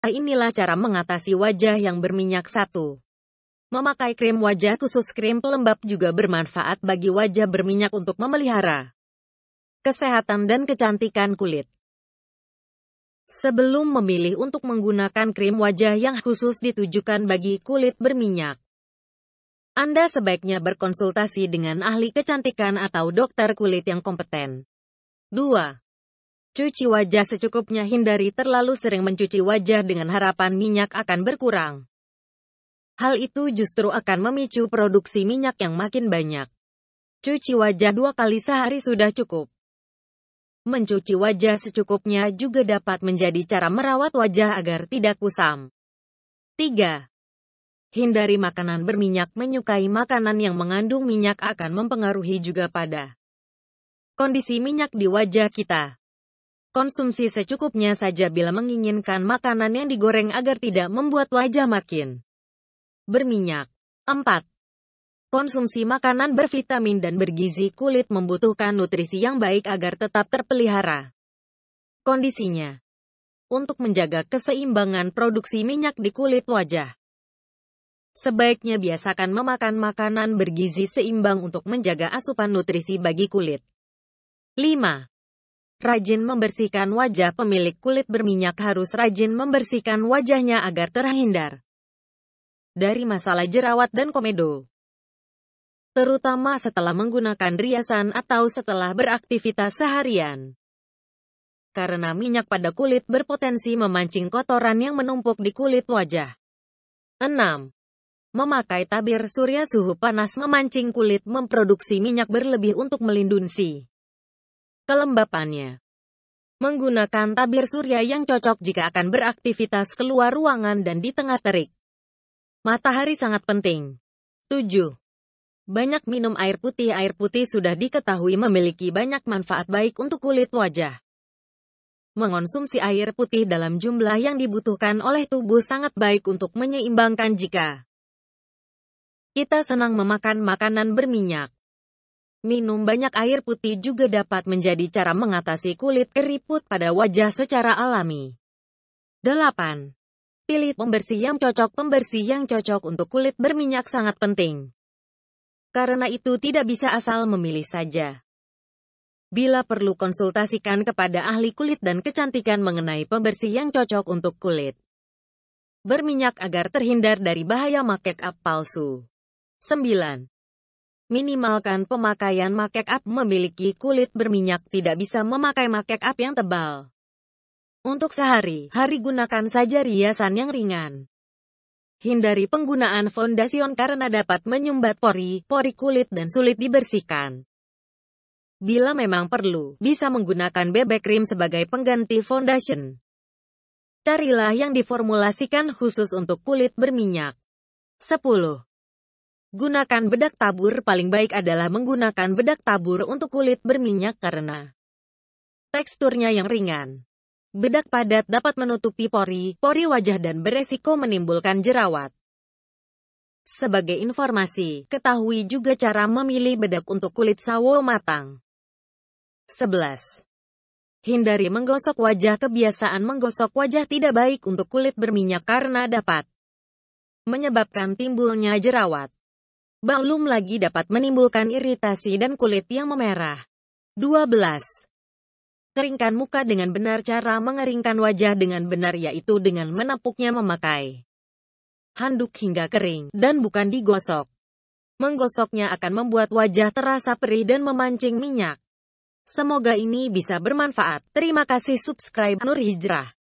Ah, inilah cara mengatasi wajah yang berminyak satu. Memakai krim wajah khusus krim pelembab juga bermanfaat bagi wajah berminyak untuk memelihara kesehatan dan kecantikan kulit. Sebelum memilih untuk menggunakan krim wajah yang khusus ditujukan bagi kulit berminyak, Anda sebaiknya berkonsultasi dengan ahli kecantikan atau dokter kulit yang kompeten. 2. Cuci wajah secukupnya hindari terlalu sering mencuci wajah dengan harapan minyak akan berkurang. Hal itu justru akan memicu produksi minyak yang makin banyak. Cuci wajah dua kali sehari sudah cukup. Mencuci wajah secukupnya juga dapat menjadi cara merawat wajah agar tidak kusam. 3. Hindari makanan berminyak menyukai makanan yang mengandung minyak akan mempengaruhi juga pada kondisi minyak di wajah kita. Konsumsi secukupnya saja bila menginginkan makanan yang digoreng agar tidak membuat wajah makin berminyak. 4. Konsumsi makanan bervitamin dan bergizi kulit membutuhkan nutrisi yang baik agar tetap terpelihara. Kondisinya untuk menjaga keseimbangan produksi minyak di kulit wajah. Sebaiknya biasakan memakan makanan bergizi seimbang untuk menjaga asupan nutrisi bagi kulit. 5. Rajin membersihkan wajah pemilik kulit berminyak harus rajin membersihkan wajahnya agar terhindar dari masalah jerawat dan komedo. Terutama setelah menggunakan riasan atau setelah beraktivitas seharian. Karena minyak pada kulit berpotensi memancing kotoran yang menumpuk di kulit wajah. 6. Memakai tabir surya suhu panas memancing kulit memproduksi minyak berlebih untuk melindungi kelembapannya. Menggunakan tabir surya yang cocok jika akan beraktivitas keluar ruangan dan di tengah terik. Matahari sangat penting. 7. Banyak minum air putih Air putih sudah diketahui memiliki banyak manfaat baik untuk kulit wajah. Mengonsumsi air putih dalam jumlah yang dibutuhkan oleh tubuh sangat baik untuk menyeimbangkan jika kita senang memakan makanan berminyak. Minum banyak air putih juga dapat menjadi cara mengatasi kulit keriput pada wajah secara alami. 8. Pilih pembersih yang cocok. Pembersih yang cocok untuk kulit berminyak sangat penting. Karena itu tidak bisa asal memilih saja. Bila perlu konsultasikan kepada ahli kulit dan kecantikan mengenai pembersih yang cocok untuk kulit. Berminyak agar terhindar dari bahaya make up palsu. 9. Minimalkan pemakaian make up memiliki kulit berminyak tidak bisa memakai make up yang tebal. Untuk sehari, hari gunakan saja riasan yang ringan. Hindari penggunaan foundation karena dapat menyumbat pori, pori kulit dan sulit dibersihkan. Bila memang perlu, bisa menggunakan BB cream sebagai pengganti foundation. Carilah yang diformulasikan khusus untuk kulit berminyak. 10. Gunakan bedak tabur paling baik adalah menggunakan bedak tabur untuk kulit berminyak karena teksturnya yang ringan. Bedak padat dapat menutupi pori, pori wajah dan beresiko menimbulkan jerawat. Sebagai informasi, ketahui juga cara memilih bedak untuk kulit sawo matang. 11. Hindari menggosok wajah Kebiasaan menggosok wajah tidak baik untuk kulit berminyak karena dapat menyebabkan timbulnya jerawat. Balum lagi dapat menimbulkan iritasi dan kulit yang memerah. 12. Keringkan muka dengan benar Cara mengeringkan wajah dengan benar yaitu dengan menepuknya memakai handuk hingga kering, dan bukan digosok. Menggosoknya akan membuat wajah terasa perih dan memancing minyak. Semoga ini bisa bermanfaat. Terima kasih subscribe Nur Hijrah.